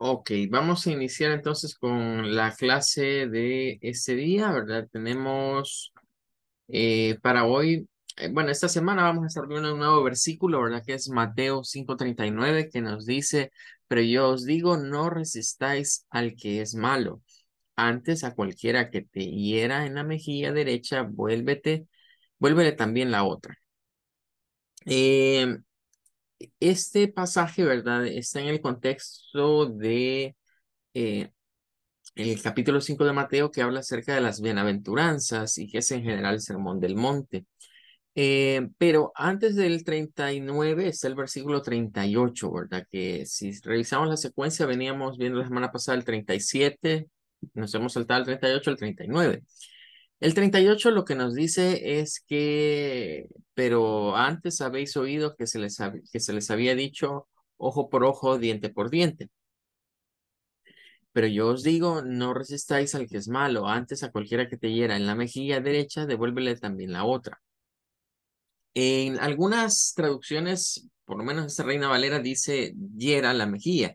Ok, vamos a iniciar entonces con la clase de este día, ¿verdad? Tenemos eh, para hoy, eh, bueno, esta semana vamos a estar viendo un nuevo versículo, ¿verdad? Que es Mateo 5:39, que nos dice, pero yo os digo, no resistáis al que es malo. Antes a cualquiera que te hiera en la mejilla derecha, vuélvete, vuélvele también la otra. Eh, este pasaje, ¿verdad? Está en el contexto de eh, el capítulo 5 de Mateo que habla acerca de las bienaventuranzas y que es en general el sermón del monte. Eh, pero antes del 39 está el versículo 38, ¿verdad? Que si revisamos la secuencia, veníamos viendo la semana pasada el 37, nos hemos saltado al 38, al 39. El 38 lo que nos dice es que, pero antes habéis oído que se les, que se les había dicho ojo por ojo, diente por diente. Pero yo os digo, no resistáis al que es malo, antes a cualquiera que te hiera en la mejilla derecha, devuélvele también la otra. En algunas traducciones, por lo menos esta Reina Valera dice hiera la mejilla,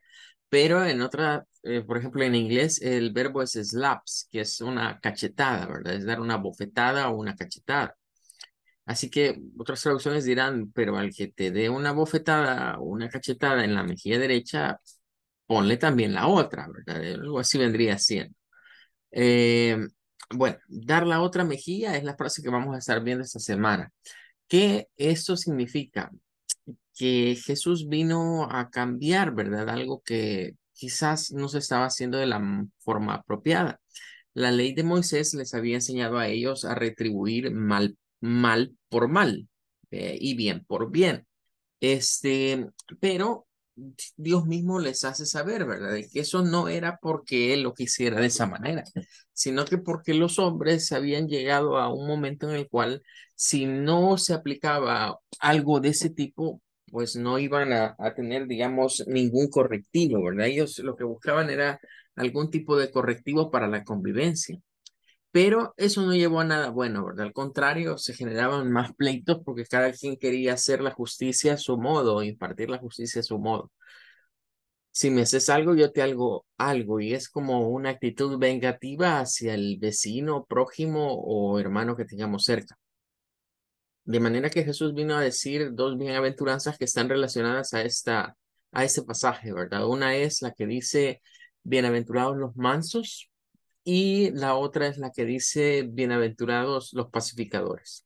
pero en otra eh, por ejemplo, en inglés el verbo es slaps, que es una cachetada, ¿verdad? Es dar una bofetada o una cachetada. Así que otras traducciones dirán, pero al que te dé una bofetada o una cachetada en la mejilla derecha, ponle también la otra, ¿verdad? Algo así vendría siendo. Eh, bueno, dar la otra mejilla es la frase que vamos a estar viendo esta semana. ¿Qué esto significa? Que Jesús vino a cambiar, ¿verdad? Algo que quizás no se estaba haciendo de la forma apropiada. La ley de Moisés les había enseñado a ellos a retribuir mal, mal por mal eh, y bien por bien. Este, pero Dios mismo les hace saber, ¿verdad? que eso no era porque Él lo quisiera de esa manera, sino que porque los hombres habían llegado a un momento en el cual si no se aplicaba algo de ese tipo, pues no iban a, tener, digamos, ningún correctivo, ¿verdad? Ellos lo que buscaban era algún tipo de correctivo para la convivencia. Pero eso no llevó a nada bueno, ¿verdad? Al contrario, se generaban más pleitos porque cada quien quería hacer la justicia a su modo, impartir la justicia a su modo. Si me haces algo, yo te hago algo, y es como una actitud vengativa hacia el vecino, prójimo o hermano que tengamos cerca. De manera que Jesús vino a decir dos bienaventuranzas que están relacionadas a, esta, a este pasaje, ¿verdad? Una es la que dice, bienaventurados los mansos, y la otra es la que dice, bienaventurados los pacificadores.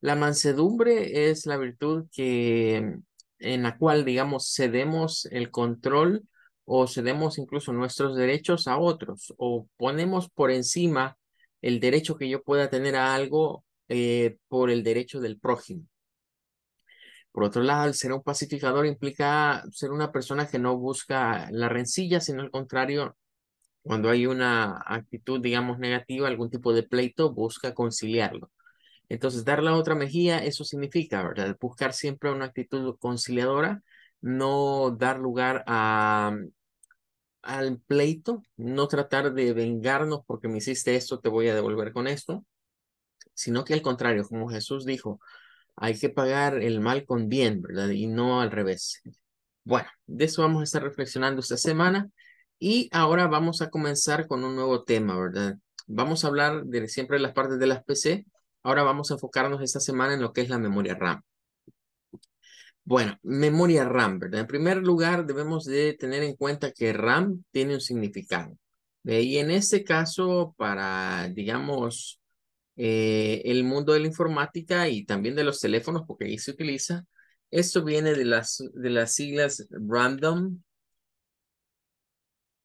La mansedumbre es la virtud que, en la cual, digamos, cedemos el control o cedemos incluso nuestros derechos a otros o ponemos por encima el derecho que yo pueda tener a algo eh, por el derecho del prójimo. Por otro lado, ser un pacificador implica ser una persona que no busca la rencilla, sino al contrario, cuando hay una actitud, digamos, negativa, algún tipo de pleito, busca conciliarlo. Entonces, dar la otra mejilla, eso significa, ¿verdad? Buscar siempre una actitud conciliadora, no dar lugar a, mm, al pleito, no tratar de vengarnos porque me hiciste esto, te voy a devolver con esto, sino que al contrario, como Jesús dijo, hay que pagar el mal con bien, ¿verdad? Y no al revés. Bueno, de eso vamos a estar reflexionando esta semana y ahora vamos a comenzar con un nuevo tema, ¿verdad? Vamos a hablar de siempre las partes de las PC. Ahora vamos a enfocarnos esta semana en lo que es la memoria RAM. Bueno, memoria RAM, ¿verdad? En primer lugar, debemos de tener en cuenta que RAM tiene un significado. y en este caso, para, digamos, eh, el mundo de la informática y también de los teléfonos, porque ahí se utiliza. Esto viene de las, de las siglas random,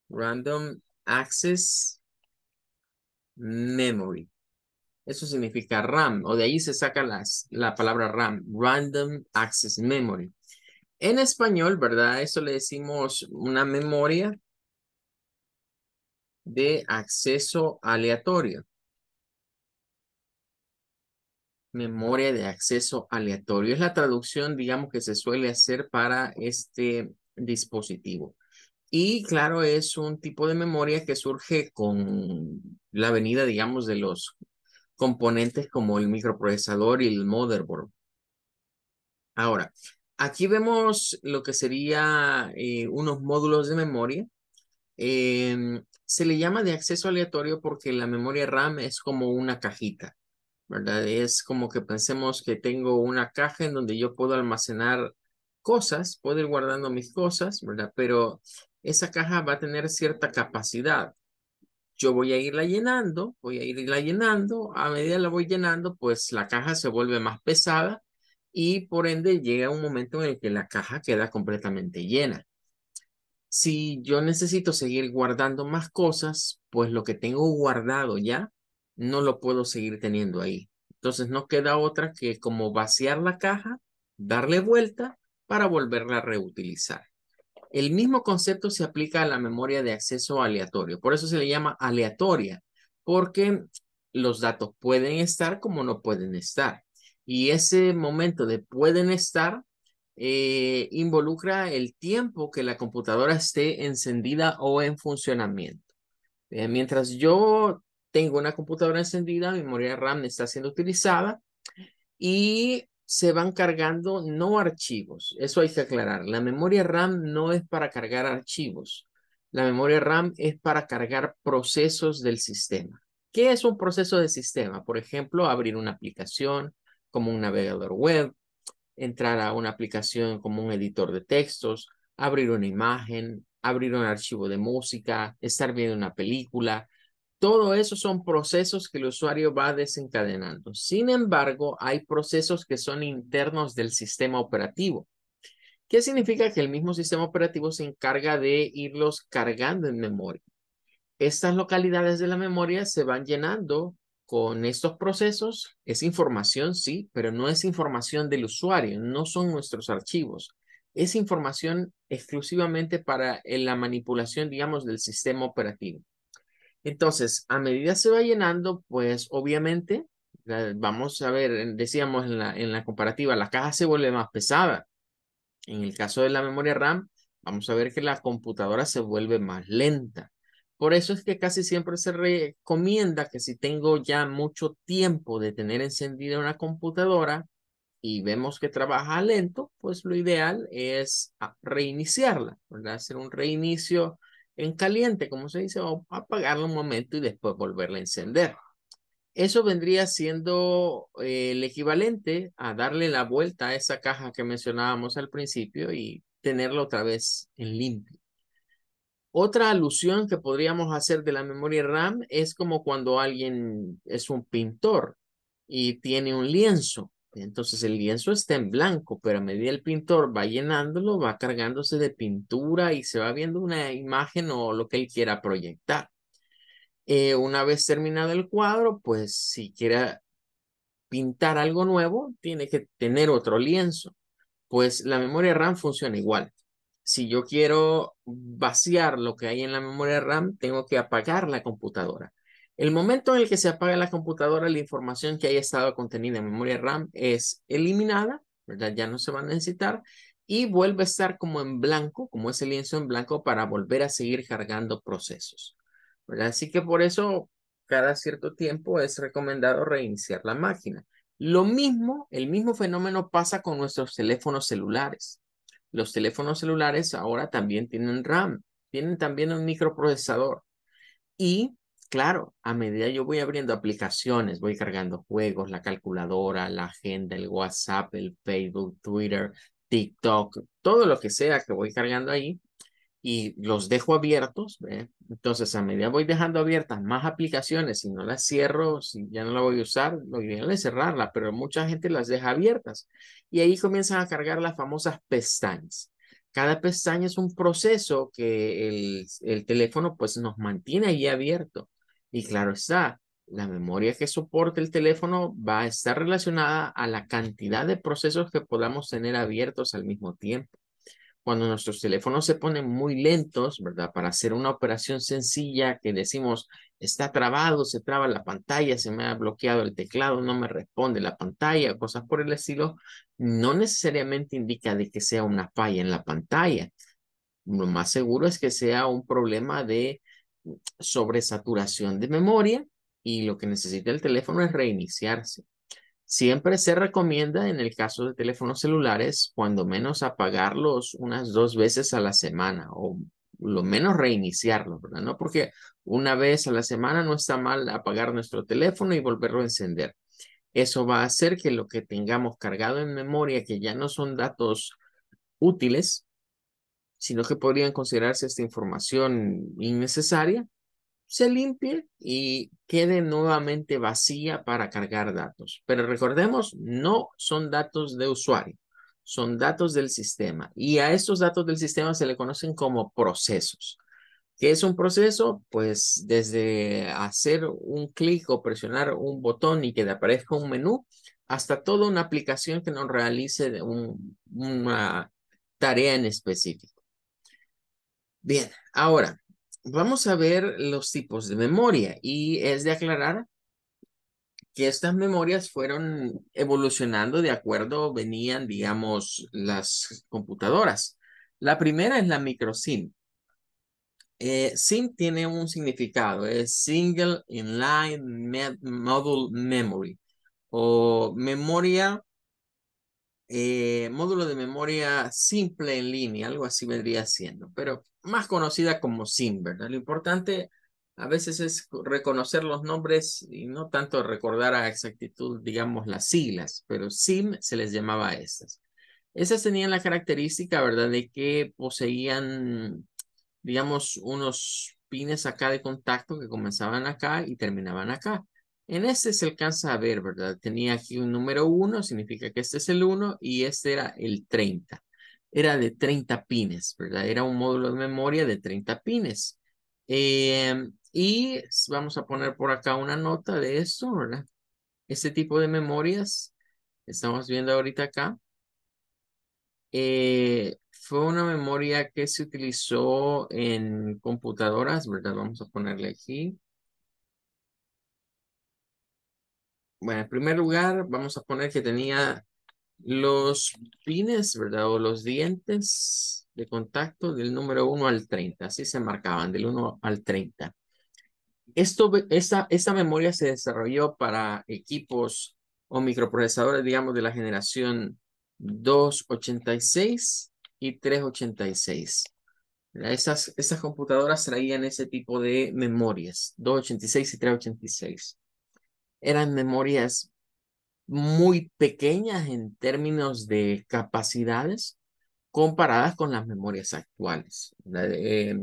random access memory. Eso significa RAM, o de ahí se saca las, la palabra RAM, Random Access Memory. En español, ¿verdad? Eso le decimos una memoria de acceso aleatorio memoria de acceso aleatorio. Es la traducción, digamos, que se suele hacer para este dispositivo. Y claro, es un tipo de memoria que surge con la venida, digamos, de los componentes como el microprocesador y el motherboard. Ahora, aquí vemos lo que sería eh, unos módulos de memoria. Em, se le llama de acceso aleatorio porque la memoria RAM es como una cajita. ¿verdad? Es como que pensemos que tengo una caja en donde yo puedo almacenar cosas, puedo ir guardando mis cosas, ¿verdad? Pero esa caja va a tener cierta capacidad. Yo voy a irla llenando, voy a irla llenando, a medida la voy llenando, pues la caja se vuelve más pesada y por ende llega un momento en el que la caja queda completamente llena. Si yo necesito seguir guardando más cosas, pues lo que tengo guardado ya no lo puedo seguir teniendo ahí. Entonces no queda otra que como vaciar la caja, darle vuelta para volverla a reutilizar. El mismo concepto se aplica a la memoria de acceso aleatorio, por eso se le llama aleatoria, porque los datos pueden estar como no pueden estar. Y ese momento de pueden estar eh, involucra el tiempo que la computadora esté encendida o en funcionamiento. Eh, mientras yo tengo una computadora encendida, memoria RAM está siendo utilizada y se van cargando no archivos. Eso hay que aclarar. La memoria RAM no es para cargar archivos. La memoria RAM es para cargar procesos del sistema. ¿Qué es un proceso de sistema? Por ejemplo, abrir una aplicación como un navegador web, entrar a una aplicación como un editor de textos, abrir una imagen, abrir un archivo de música, estar viendo una película, todo eso son procesos que el usuario va desencadenando. Sin embargo, hay procesos que son internos del sistema operativo. ¿Qué significa que el mismo sistema operativo se encarga de irlos cargando en memoria? Estas localidades de la memoria se van llenando con estos procesos. Es información, sí, pero no es información del usuario, no son nuestros archivos. Es información exclusivamente para eh, la manipulación, digamos, del sistema operativo. Entonces, a medida se va llenando, pues obviamente, vamos a ver, decíamos en la, en la comparativa, la caja se vuelve más pesada. En el caso de la memoria RAM, vamos a ver que la computadora se vuelve más lenta. Por eso es que casi siempre se recomienda que si tengo ya mucho tiempo de tener encendida una computadora y vemos que trabaja lento, pues lo ideal es ah, reiniciarla, ¿verdad? Hacer un reinicio en caliente, como se dice, a apagarlo un momento y después volverla a encender. Eso vendría siendo eh, el equivalente a darle la vuelta a esa caja que mencionábamos al principio y tenerla otra vez en limpio. Otra alusión que podríamos hacer de la memoria RAM es como cuando alguien es un pintor y tiene un lienzo entonces el lienzo está en blanco, pero a medida el pintor va llenándolo, va cargándose de pintura y se va viendo una imagen o lo que él quiera proyectar. Eh, una vez terminado el cuadro, pues si quiere pintar algo nuevo, tiene que tener otro lienzo. Pues la memoria RAM funciona igual. Si yo quiero vaciar lo que hay en la memoria RAM, tengo que apagar la computadora. El momento en el que se apaga la computadora, la información que haya estado contenida en memoria RAM es eliminada, ¿verdad? Ya no se va a necesitar y vuelve a estar como en blanco, como ese lienzo en blanco para volver a seguir cargando procesos, Así que por eso cada cierto tiempo es recomendado reiniciar la máquina. Lo mismo, el mismo fenómeno pasa con nuestros teléfonos celulares. Los teléfonos celulares ahora también tienen RAM, tienen también un microprocesador y claro, a medida yo voy abriendo aplicaciones, voy cargando juegos, la calculadora, la agenda, el WhatsApp, el Facebook, Twitter, TikTok, todo lo que sea que voy cargando ahí y los dejo abiertos. Entonces, a medida voy dejando abiertas más aplicaciones, si no las cierro, si ya no la voy a usar, lo ideal es cerrarla, pero mucha gente las deja abiertas y ahí comienzan a cargar las famosas pestañas. Cada pestaña es un proceso que el, teléfono pues nos mantiene ahí abierto. Y claro está, la memoria que soporte el teléfono va a estar relacionada a la cantidad de procesos que podamos tener abiertos al mismo tiempo. Cuando nuestros teléfonos se ponen muy lentos, ¿verdad? Para hacer una operación sencilla que decimos, está trabado, se traba la pantalla, se me ha bloqueado el teclado, no me responde la pantalla, cosas por el estilo, no necesariamente indica de que sea una falla en la pantalla. Lo más seguro es que sea un problema de sobresaturación de memoria y lo que necesita el teléfono es reiniciarse. Siempre se recomienda en el caso de teléfonos celulares, cuando menos apagarlos unas dos veces a la semana o lo menos reiniciarlos, ¿verdad? No porque una vez a la semana no está mal apagar nuestro teléfono y volverlo a encender. Eso va a hacer que lo que tengamos cargado en memoria, que ya no son datos útiles, sino que podrían considerarse esta información innecesaria, se limpie y quede nuevamente vacía para cargar datos. Pero recordemos, no son datos de usuario, son datos del sistema. Y a estos datos del sistema se le conocen como procesos. ¿Qué es un proceso? Pues desde hacer un clic o presionar un botón y que aparezca un menú, hasta toda una aplicación que nos realice una tarea en específico. Bien, ahora vamos a ver los tipos de memoria y es de aclarar que estas memorias fueron evolucionando de acuerdo, venían, digamos, las computadoras. La primera es la microSIM. Eh, SIM tiene un significado, es Single Inline Module Memory o memoria eh, módulo de memoria simple en línea, algo así vendría siendo, pero más conocida como SIM, ¿verdad? Lo importante a veces es reconocer los nombres y no tanto recordar a exactitud, digamos, las siglas, pero SIM se les llamaba a estas. Esas tenían la característica, ¿verdad?, de que poseían, digamos, unos pines acá de contacto que comenzaban acá y terminaban acá. En este se alcanza a ver, ¿verdad? Tenía aquí un número 1, significa que este es el 1 y este era el 30. Era de 30 pines, ¿verdad? Era un módulo de memoria de 30 pines. Em, y vamos a poner por acá una nota de esto, ¿verdad? Este tipo de memorias, estamos viendo ahorita acá, eh, fue una memoria que se utilizó en computadoras, ¿verdad? Vamos a ponerle aquí. Bueno, en primer lugar, vamos a poner que tenía los pines, ¿verdad? O los dientes de contacto del número 1 al 30. Así se marcaban, del 1 al 30. Esto, esta, memoria se desarrolló para equipos o microprocesadores, digamos, de la generación 286 y 386. Esas, esas computadoras traían ese tipo de memorias, 286 y 386 eran memorias muy pequeñas en términos de capacidades comparadas con las memorias actuales. Eh,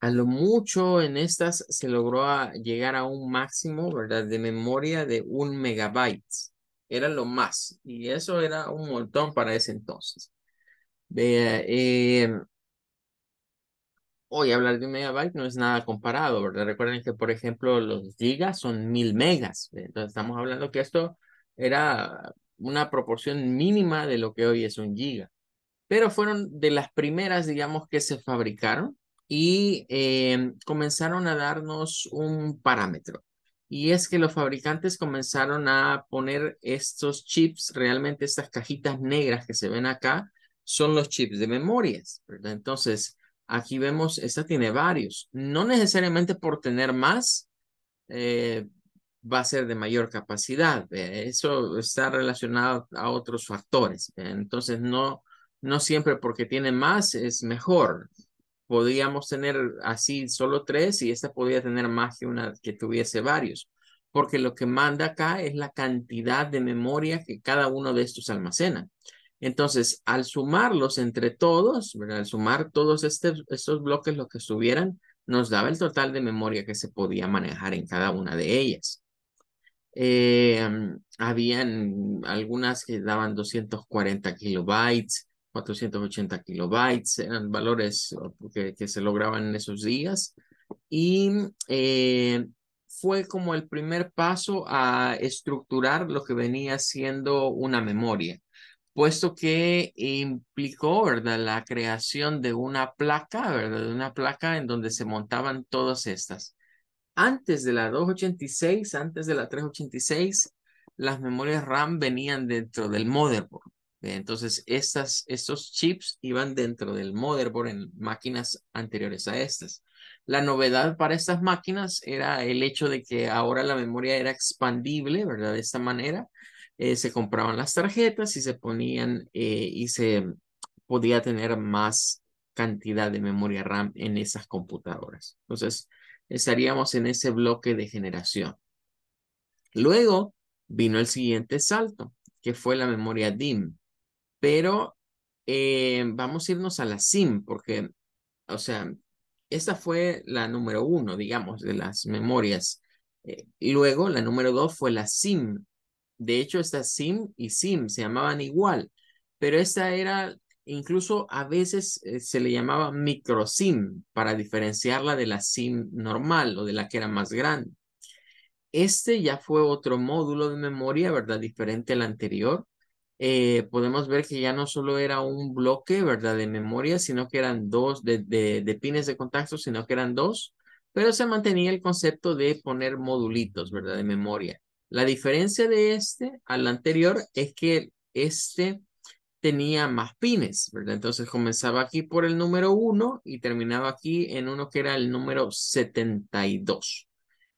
a lo mucho en estas se logró llegar a un máximo, ¿verdad? De memoria de un megabyte. Era lo más. Y eso era un montón para ese entonces. Eh, hoy hablar de un megabyte no es nada comparado, ¿verdad? Recuerden que, por ejemplo, los gigas son mil megas. ¿eh? Entonces, estamos hablando que esto era una proporción mínima de lo que hoy es un giga. Pero fueron de las primeras, digamos, que se fabricaron y em, comenzaron a darnos un parámetro. Y es que los fabricantes comenzaron a poner estos chips, realmente estas cajitas negras que se ven acá, son los chips de memorias, ¿verdad? Entonces, Aquí vemos, esta tiene varios. No necesariamente por tener más eh, va a ser de mayor capacidad. Eh, eso está relacionado a otros factores. Eh, entonces, no, no siempre porque tiene más es mejor. Podríamos tener así solo tres y esta podría tener más que una que tuviese varios. Porque lo que manda acá es la cantidad de memoria que cada uno de estos almacena. Entonces, al sumarlos entre todos, al sumar todos este, estos bloques, lo que estuvieran, nos daba el total de memoria que se podía manejar en cada una de ellas. Em, habían algunas que daban 240 kilobytes, 480 kilobytes, eran valores que, se lograban en esos días. Y eh, fue como el primer paso a estructurar lo que venía siendo una memoria puesto que implicó, ¿verdad? La creación de una placa, ¿verdad? De una placa en donde se montaban todas estas. Antes de la 286, antes de la 386, las memorias RAM venían dentro del motherboard. Entonces, estas, estos chips iban dentro del motherboard en máquinas anteriores a estas. La novedad para estas máquinas era el hecho de que ahora la memoria era expandible, ¿verdad? De esta manera eh, se compraban las tarjetas y se ponían eh, y se podía tener más cantidad de memoria RAM en esas computadoras. Entonces, estaríamos en ese bloque de generación. Luego vino el siguiente salto, que fue la memoria DIM, pero eh, vamos a irnos a la SIM, porque, o sea, esta fue la número uno, digamos, de las memorias. luego, la número dos fue la SIM, de hecho, esta Sim y Sim se llamaban igual, pero esta era, incluso a veces eh, se le llamaba micro Sim para diferenciarla de la Sim normal o de la que era más grande. Este ya fue otro módulo de memoria, ¿verdad? Diferente al anterior. Eh, podemos ver que ya no solo era un bloque, ¿verdad? De memoria, sino que eran dos, de, de, pines de contacto, sino que eran dos, pero se mantenía el concepto de poner modulitos, ¿verdad? De memoria. La diferencia de este al anterior es que este tenía más pines, ¿verdad? Entonces comenzaba aquí por el número 1 y terminaba aquí en uno que era el número 72.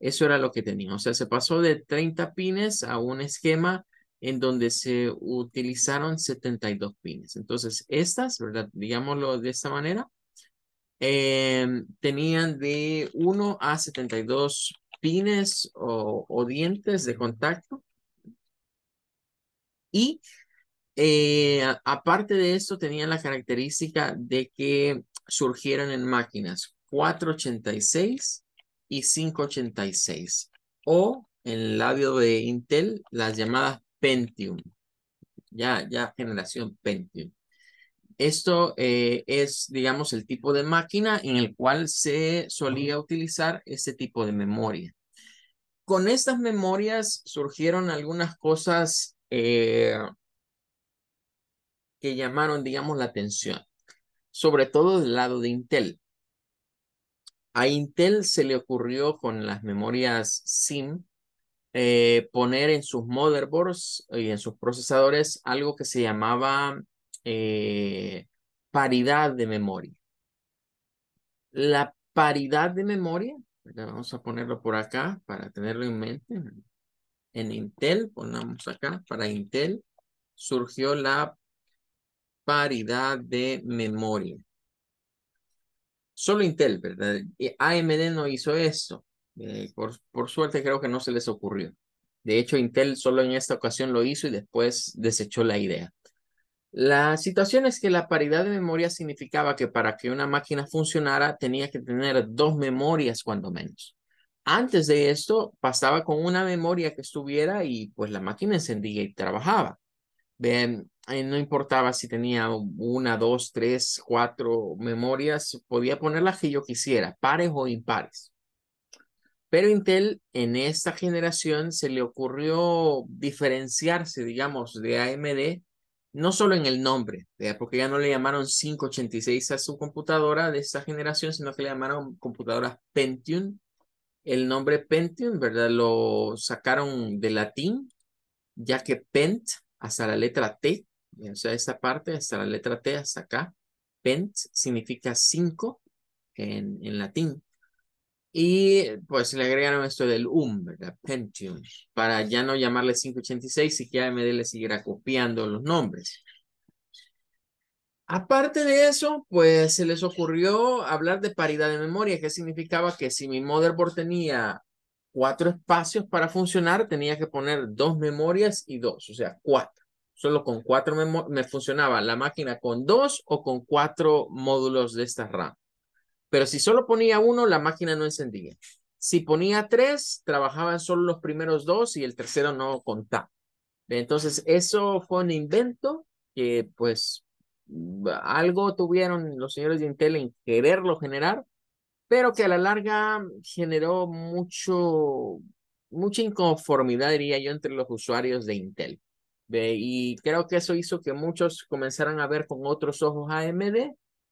Eso era lo que tenía. O sea, se pasó de 30 pines a un esquema en donde se utilizaron 72 pines. Entonces, estas, ¿verdad? Digámoslo de esta manera, eh, tenían de 1 a 72 pines o, dientes de contacto. Y eh, aparte de esto, tenían la característica de que surgieron en máquinas 486 y 586, o en el labio de Intel, las llamadas Pentium, ya, ya generación Pentium. Esto eh, es, digamos, el tipo de máquina en el cual se solía utilizar este tipo de memoria. Con estas memorias surgieron algunas cosas eh, que llamaron, digamos, la atención, sobre todo del lado de Intel. A Intel se le ocurrió con las memorias SIM eh, poner en sus motherboards y en sus procesadores algo que se llamaba eh, paridad de memoria. La paridad de memoria, vamos a ponerlo por acá para tenerlo en mente. En Intel, ponemos acá, para Intel surgió la paridad de memoria. Solo Intel, ¿verdad? AMD no hizo esto. Eh, por suerte creo que no se les ocurrió. De hecho, Intel solo en esta ocasión lo hizo y después desechó la idea. La situación es que la paridad de memoria significaba que para que una máquina funcionara tenía que tener dos memorias cuando menos. Antes de esto pasaba con una memoria que estuviera y pues la máquina encendía y trabajaba. Bien, eh, no importaba si tenía una, dos, tres, cuatro memorias, podía poner las que yo quisiera, pares o impares. Pero Intel en esta generación se le ocurrió diferenciarse, digamos, de AMD no solo en el nombre, porque ya no le llamaron 586 a su computadora de esta generación, sino que le llamaron computadoras Pentium. El nombre Pentium, ¿verdad? Lo sacaron de latín, ya que Pent hasta la letra T, o sea, esta parte hasta la letra T, hasta acá, Pent significa 5 en, en latín. Y pues le agregaron esto del um, ¿verdad? Pentium, para ya no llamarle 586 y que AMD le siguiera copiando los nombres. Aparte de eso, pues se les ocurrió hablar de paridad de memoria, que significaba que si mi motherboard tenía cuatro espacios para funcionar, tenía que poner dos memorias y dos, o sea, cuatro. Solo con cuatro me funcionaba la máquina con dos o con cuatro módulos de esta RAM. Pero si solo ponía uno, la máquina no encendía. Si ponía tres, trabajaban solo los primeros dos y el tercero no contaba. Entonces, eso fue un invento que, pues, algo tuvieron los señores de Intel en quererlo generar, pero que a la larga generó mucho, mucha inconformidad, diría yo, entre los usuarios de Intel. Y creo que eso hizo que muchos comenzaran a ver con otros ojos AMD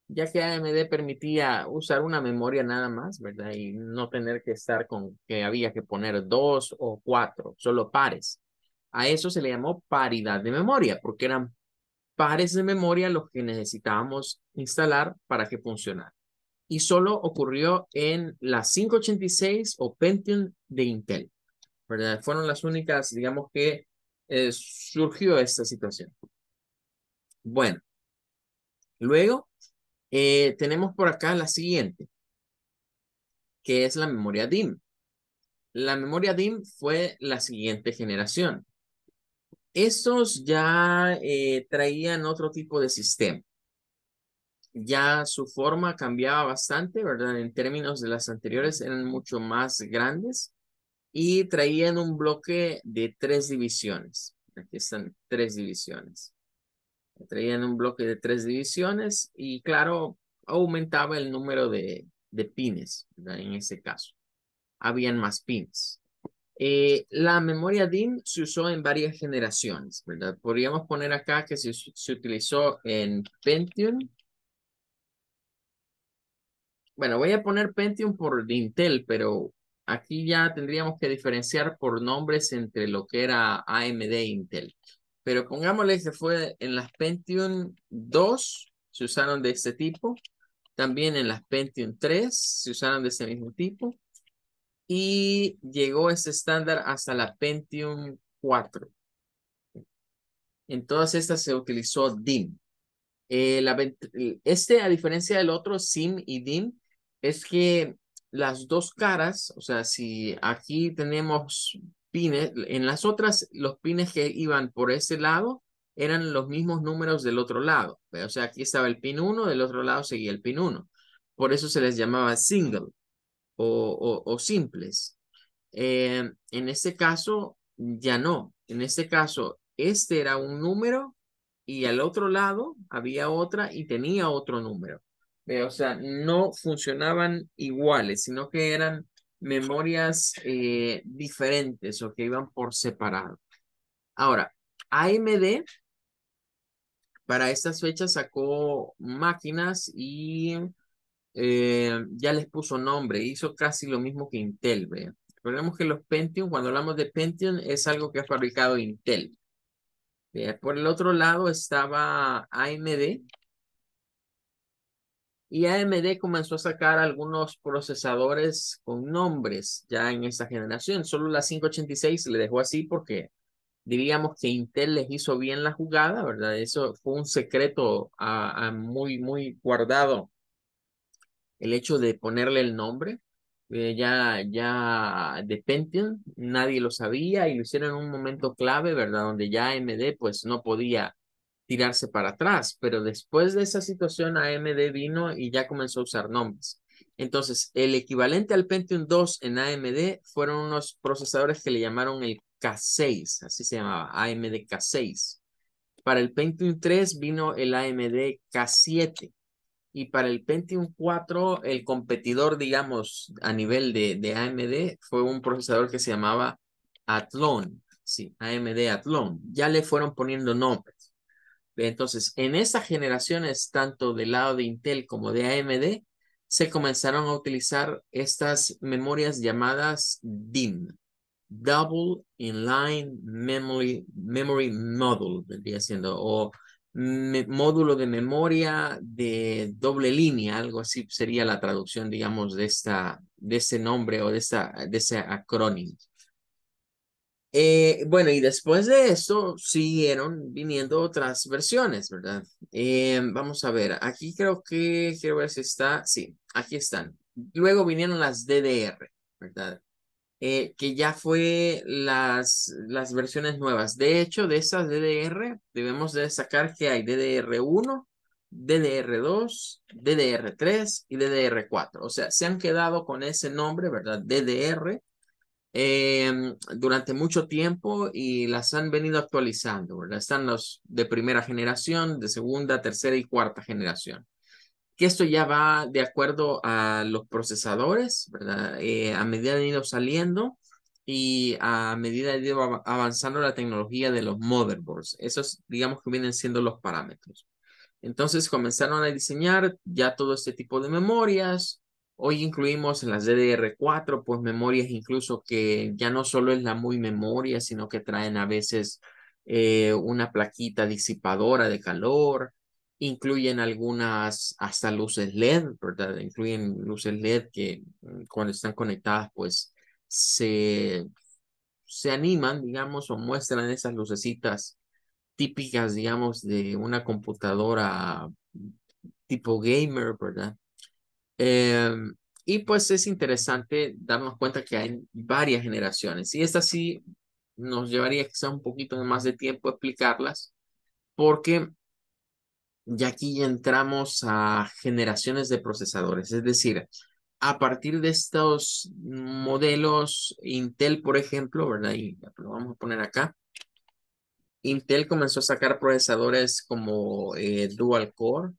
ya que AMD permitía usar una memoria nada más, ¿verdad? Y no tener que estar con que había que poner dos o cuatro, solo pares. A eso se le llamó paridad de memoria, porque eran pares de memoria los que necesitábamos instalar para que funcionara. Y solo ocurrió en la 586 o Pentium de Intel, ¿verdad? Fueron las únicas, digamos, que eh, surgió esta situación. Bueno, luego eh, tenemos por acá la siguiente, que es la memoria DIM. La memoria DIM fue la siguiente generación. Estos ya eh, traían otro tipo de sistema. Ya su forma cambiaba bastante, ¿verdad? En términos de las anteriores eran mucho más grandes y traían un bloque de tres divisiones. Aquí están tres divisiones. Traían un bloque de tres divisiones y claro, aumentaba el número de, de pines, ¿verdad? en ese caso. Habían más pines. Eh, la memoria DIM se usó en varias generaciones, ¿verdad? Podríamos poner acá que se, se utilizó en Pentium. Bueno, voy a poner Pentium por Intel, pero aquí ya tendríamos que diferenciar por nombres entre lo que era AMD e Intel pero pongámosle que fue en las Pentium 2 se usaron de este tipo, también en las Pentium 3 se usaron de ese mismo tipo y llegó este estándar hasta la Pentium 4. En todas estas se utilizó DIM. Eh, este, a diferencia del otro, SIM y DIM, es que las dos caras, o sea, si aquí tenemos pines, en las otras, los pines que iban por ese lado eran los mismos números del otro lado. O sea, aquí estaba el pin 1, del otro lado seguía el pin 1. Por eso se les llamaba single o, simples. Eh, en este caso, ya no. En este caso, este era un número y al otro lado había otra y tenía otro número. O sea, no funcionaban iguales, sino que eran memorias eh, diferentes o que iban por separado. Ahora, AMD para estas fechas sacó máquinas y eh, ya les puso nombre. Hizo casi lo mismo que Intel. Recordemos que los Pentium, cuando hablamos de Pentium, es algo que ha fabricado Intel. Por el otro lado estaba AMD, y AMD comenzó a sacar algunos procesadores con nombres ya en esta generación. Solo la 586 le dejó así porque diríamos que Intel les hizo bien la jugada, ¿verdad? Eso fue un secreto muy, muy guardado. El hecho de ponerle el nombre, eh, ya, ya de Pentium, nadie lo sabía y lo hicieron en un momento clave, ¿verdad? Donde ya AMD pues no podía tirarse para atrás, pero después de esa situación AMD vino y ya comenzó a usar nombres. Entonces, el equivalente al Pentium 2 en AMD fueron unos procesadores que le llamaron el K6, así se llamaba, AMD K6. Para el Pentium 3 vino el AMD K7 y para el Pentium 4 el competidor, digamos, a nivel de, AMD fue un procesador que se llamaba Athlon, sí, AMD Athlon. Ya le fueron poniendo nombres. Entonces, en esas generaciones, tanto del lado de Intel como de AMD, se comenzaron a utilizar estas memorias llamadas DIM, Double Inline Memory, Memory Module, vendría siendo, o módulo de memoria de doble línea, algo así sería la traducción, digamos, de, esta, de ese nombre o de, esta, de ese acrónimo. Eh, bueno, y después de esto siguieron viniendo otras versiones, ¿verdad? Eh, vamos a ver, aquí creo que, quiero ver si está, sí, aquí están. Luego vinieron las DDR, ¿verdad? Eh, que ya fue las, las versiones nuevas. De hecho, de esas DDR debemos de destacar que hay DDR1, DDR2, DDR3 y DDR4. O sea, se han quedado con ese nombre, ¿verdad? DDR Em, durante mucho tiempo y las han venido actualizando, ¿verdad? Están los de primera generación, de segunda, tercera y cuarta generación. Que esto ya va de acuerdo a los procesadores, ¿verdad? Eh, a medida han ido saliendo y a medida han ido avanzando la tecnología de los motherboards. Esos, digamos que vienen siendo los parámetros. Entonces comenzaron a diseñar ya todo este tipo de memorias, Hoy incluimos en las DDR4 pues memorias incluso que ya no solo es la muy memoria, sino que traen a veces eh, una plaquita disipadora de calor, incluyen algunas hasta luces LED, ¿verdad? Incluyen luces LED que mm, cuando están conectadas pues se, se animan, digamos, o muestran esas lucecitas típicas, digamos, de una computadora tipo gamer, ¿verdad? Em, y pues es interesante darnos cuenta que hay varias generaciones y esta sí nos llevaría quizá un poquito más de tiempo explicarlas porque ya aquí entramos a generaciones de procesadores, es decir, a partir de estos modelos Intel, por ejemplo, ¿verdad? Y lo vamos a poner acá. Intel comenzó a sacar procesadores como eh, dual core,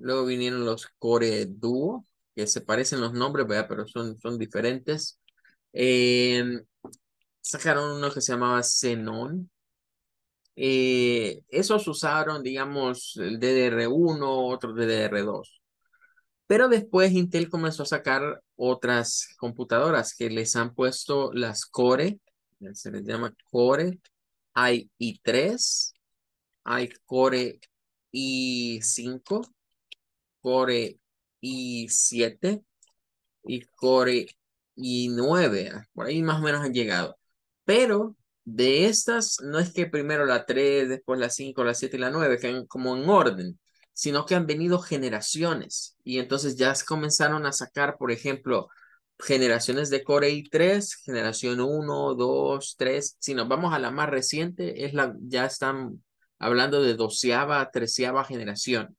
Luego vinieron los Core Duo, que se parecen los nombres, pero son, son diferentes. Em, sacaron uno que se llamaba Xenon. Eh, esos usaron, digamos, el DDR1, otro DDR2. Pero después Intel comenzó a sacar otras computadoras que les han puesto las Core, se les llama Core i3, hay Core i5 core i7 y core i9. Ah, por ahí más o menos han llegado. Pero de estas, no es que primero la 3, después la 5, la 7 y la 9, que han como en orden, sino que han venido generaciones. Y entonces ya comenzaron a sacar, por ejemplo, generaciones de Core i3, generación 1, 2, 3. Si nos vamos a la más reciente, es la, ya están hablando de doceava, treceava generación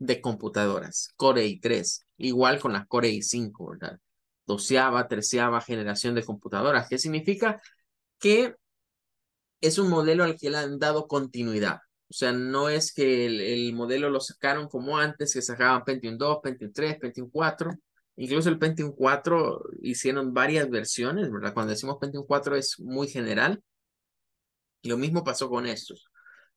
de computadoras, Core i3, igual con las Core i5, ¿verdad? Doceava, treceava generación de computadoras, ¿Qué significa que es un modelo al que le han dado continuidad. O sea, no es que el, modelo lo sacaron como antes, que sacaban Pentium 2, Pentium 3, Pentium 4. Incluso el Pentium 4 hicieron varias versiones, ¿verdad? Cuando decimos Pentium 4 es muy general. Lo mismo pasó con estos.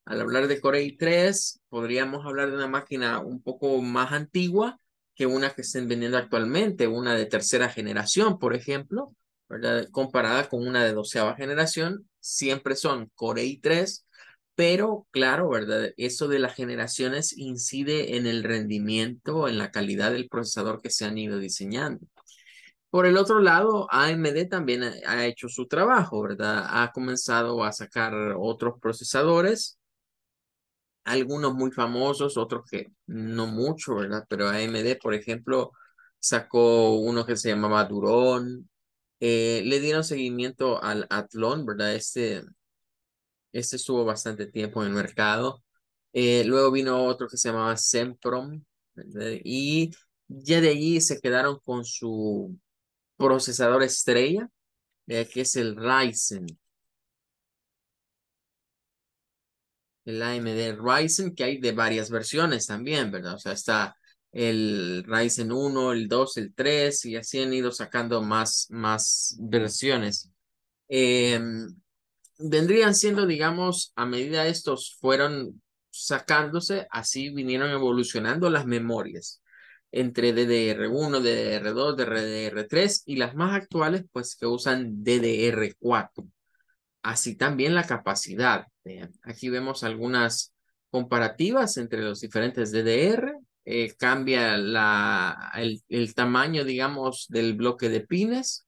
Al hablar de Core i3, podríamos hablar de una máquina un poco más antigua que una que estén vendiendo actualmente, una de tercera generación, por ejemplo, ¿verdad? comparada con una de doceava generación, siempre son Core i3, pero claro, ¿verdad? Eso de las generaciones incide en el rendimiento, en la calidad del procesador que se han ido diseñando. Por el otro lado, AMD también ha hecho su trabajo, ¿verdad? Ha comenzado a sacar otros procesadores algunos muy famosos, otros que no mucho, ¿verdad? Pero AMD, por ejemplo, sacó uno que se llamaba Durón, eh, le dieron seguimiento al Athlon, ¿verdad? Este, este estuvo bastante tiempo en el mercado. Eh, luego vino otro que se llamaba Semprom, Y ya de allí se quedaron con su procesador estrella, eh, que es el Ryzen. el AMD Ryzen, que hay de varias versiones también, ¿verdad? O sea, está el Ryzen 1, el 2, el 3, y así han ido sacando más, más versiones. Em, vendrían siendo, digamos, a medida estos fueron sacándose, así vinieron evolucionando las memorias entre DDR1, DDR2, DDR3 y las más actuales, pues que usan DDR4. Así también la capacidad. Este, aquí vemos algunas comparativas entre los diferentes DDR. Eh, cambia el, tamaño, digamos, del bloque de pines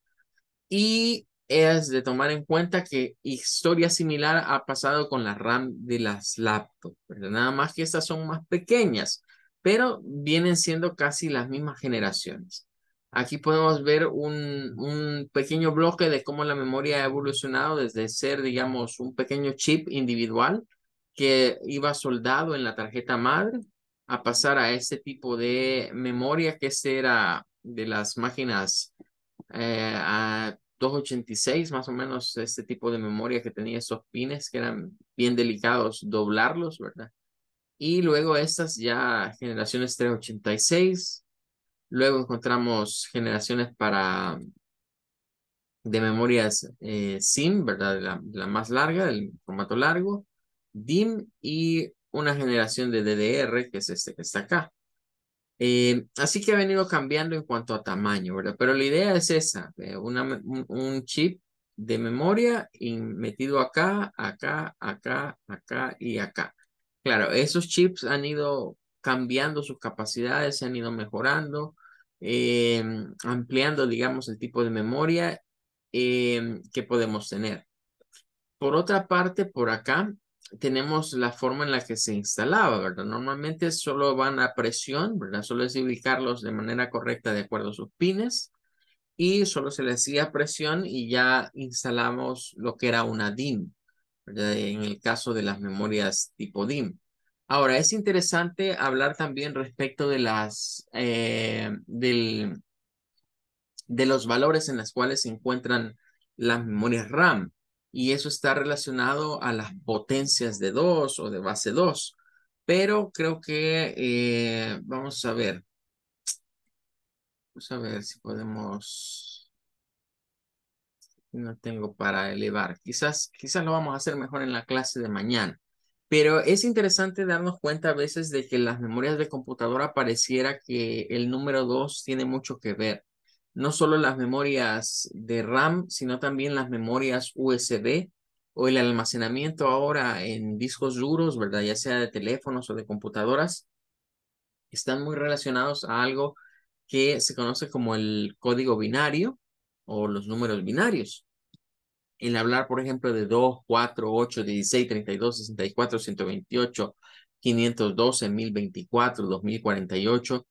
y es de tomar en cuenta que historia similar ha pasado con la RAM de las laptops, Nada más que estas son más pequeñas, pero vienen siendo casi las mismas generaciones. Aquí podemos ver un, un, pequeño bloque de cómo la memoria ha evolucionado desde ser, digamos, un pequeño chip individual que iba soldado en la tarjeta madre a pasar a este tipo de memoria que era de las máquinas eh, a 286, más o menos este tipo de memoria que tenía esos pines que eran bien delicados doblarlos, ¿verdad? Y luego estas ya generaciones 386, Luego encontramos generaciones para de memorias eh, SIM, ¿verdad? La, más larga, el formato largo, DIM y una generación de DDR, que es este que está acá. Eh, así que ha venido cambiando en cuanto a tamaño, ¿verdad? Pero la idea es esa, eh, una, un, chip de memoria metido acá, acá, acá, acá y acá. Claro, esos chips han ido cambiando sus capacidades, se han ido mejorando, em, ampliando, digamos, el tipo de memoria em, que podemos tener. Por otra parte, por acá tenemos la forma en la que se instalaba, ¿verdad? Normalmente solo van a presión, ¿verdad? Solo es ubicarlos de manera correcta de acuerdo a sus pines y solo se le hacía presión y ya instalamos lo que era una DIM, ¿verdad? En el caso de las memorias tipo DIM. Ahora, es interesante hablar también respecto de las eh, del, de los valores en los cuales se encuentran las memorias RAM. Y eso está relacionado a las potencias de 2 o de base 2. Pero creo que eh, vamos a ver. Vamos a ver si podemos. No tengo para elevar. Quizás, quizás lo vamos a hacer mejor en la clase de mañana. Pero es interesante darnos cuenta a veces de que las memorias de computadora pareciera que el número 2 tiene mucho que ver. No solo las memorias de RAM, sino también las memorias USB o el almacenamiento ahora en discos duros, ¿verdad? Ya sea de teléfonos o de computadoras, están muy relacionados a algo que se conoce como el código binario o los números binarios el hablar, por ejemplo, de 2, 4, 8, 16, 32, 64, 128, 512, 1024, 2048,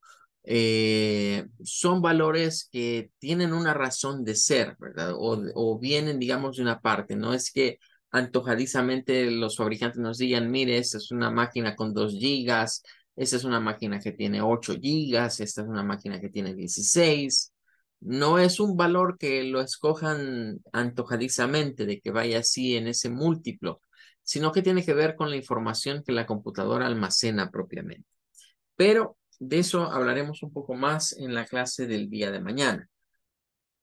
son valores que tienen una razón de ser, ¿verdad? O, o, vienen, digamos, de una parte. No es que antojadizamente los fabricantes nos digan, mire, esta es una máquina con 2 gigas, esta es una máquina que tiene 8 gigas, esta es una máquina que tiene 16 no es un valor que lo escojan antojadizamente, de que vaya así en ese múltiplo, sino que tiene que ver con la información que la computadora almacena propiamente. Pero de eso hablaremos un poco más en la clase del día de mañana.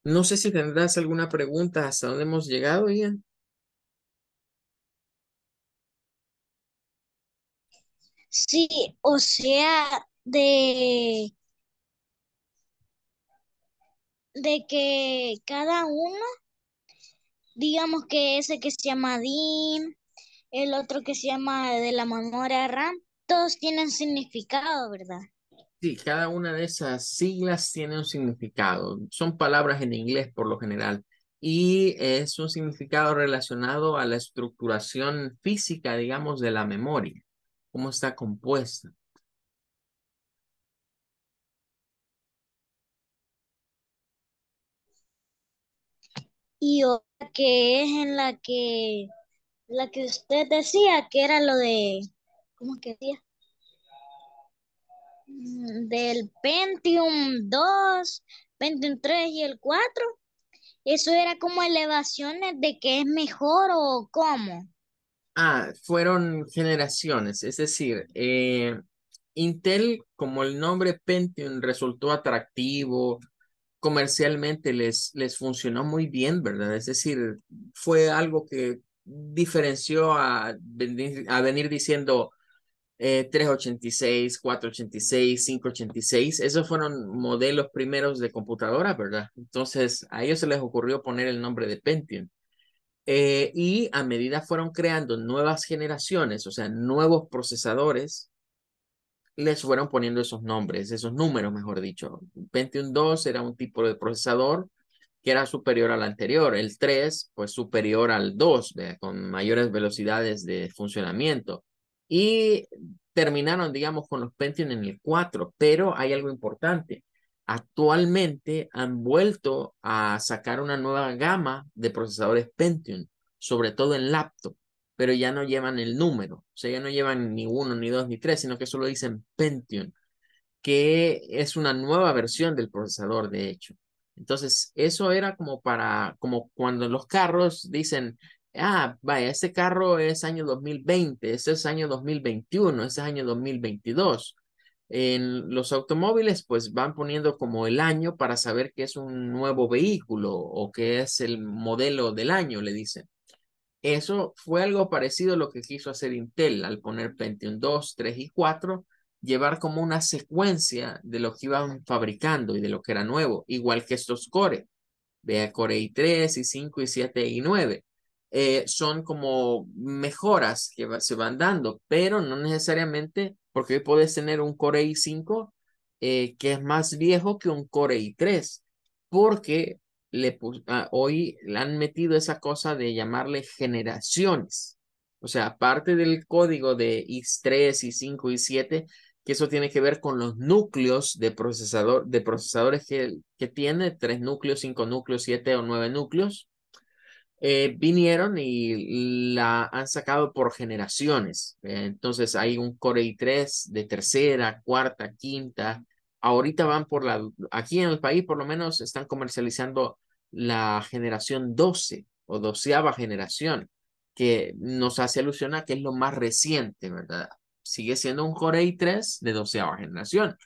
No sé si tendrás alguna pregunta hasta dónde hemos llegado, Ian. Sí, o sea, de de que cada uno, digamos que ese que se llama Dean, el otro que se llama de la memoria RAM, todos tienen significado, ¿verdad? Sí, cada una de esas siglas tiene un significado. Son palabras en inglés por lo general y es un significado relacionado a la estructuración física, digamos, de la memoria, cómo está compuesta. y otra que es en la que la que usted decía que era lo de ¿cómo que decía? Mm, del Pentium 2, Pentium 3 y el 4. Eso era como elevaciones de que es mejor o cómo. Ah, fueron generaciones, es decir, eh, Intel, como el nombre Pentium resultó atractivo, comercialmente les, les funcionó muy bien, ¿verdad? Es decir, fue algo que diferenció a venir, a venir diciendo eh, 386, 486, 586. Esos fueron modelos primeros de computadora, ¿verdad? Entonces a ellos se les ocurrió poner el nombre de Pentium. Eh, y a medida fueron creando nuevas generaciones, o sea, nuevos procesadores, les fueron poniendo esos nombres, esos números, mejor dicho. Pentium 2 era un tipo de procesador que era superior al anterior, el 3 pues superior al 2, con mayores velocidades de funcionamiento. Y terminaron, digamos, con los Pentium en el 4, pero hay algo importante. Actualmente han vuelto a sacar una nueva gama de procesadores Pentium, sobre todo en laptop pero ya no llevan el número, o sea, ya no llevan ni uno, ni dos, ni tres, sino que solo dicen Pentium, que es una nueva versión del procesador, de hecho. Entonces, eso era como para, como cuando los carros dicen, ah, vaya, este carro es año 2020, este es año 2021, este es año 2022. En los automóviles, pues van poniendo como el año para saber que es un nuevo vehículo o que es el modelo del año, le dicen. Eso fue algo parecido a lo que quiso hacer Intel al poner Pentium 2, 3 y 4, llevar como una secuencia de lo que iban fabricando y de lo que era nuevo, igual que estos Core. Vea Core i3, i5, i7 y 9. son como mejoras que se van dando, pero no necesariamente porque hoy puedes tener un Core i5 eh, que es más viejo que un Core i3, porque le ah, hoy le han metido esa cosa de llamarle generaciones. O sea, aparte del código de x 3 y 5 y 7 que eso tiene que ver con los núcleos de procesador, de procesadores que, que tiene, tres núcleos, cinco núcleos, siete o nueve núcleos, eh, vinieron y la han sacado por generaciones. entonces hay un Core i3 de tercera, cuarta, quinta, ahorita van por la, aquí en el país por lo menos están comercializando la generación 12 o doceava generación, que nos hace alusión a que es lo más reciente, ¿verdad? Sigue siendo un Core i3 de doceava generación,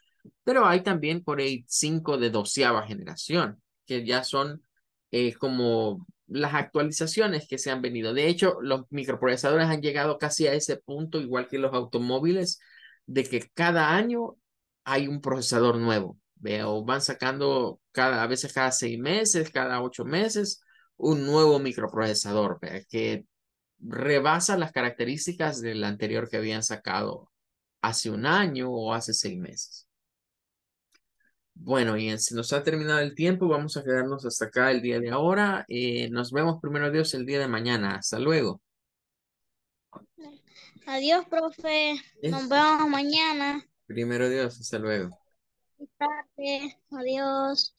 pero hay también Core i5 de doceava generación, que ya son eh, como las actualizaciones que se han venido. De hecho, los microprocesadores han llegado casi a ese punto, igual que los automóviles, de que cada año hay un procesador nuevo. veo. van sacando cada, a veces cada seis meses, cada ocho meses, un nuevo microprocesador que rebasa las características del anterior que habían sacado hace un año o hace seis meses. Bueno, y si nos ha terminado el tiempo, vamos a quedarnos hasta acá el día de ahora. Eh, nos vemos primero Dios el día de mañana. Hasta luego. Adiós, profe. Nos vemos mañana. Primero Dios, hasta luego. adiós.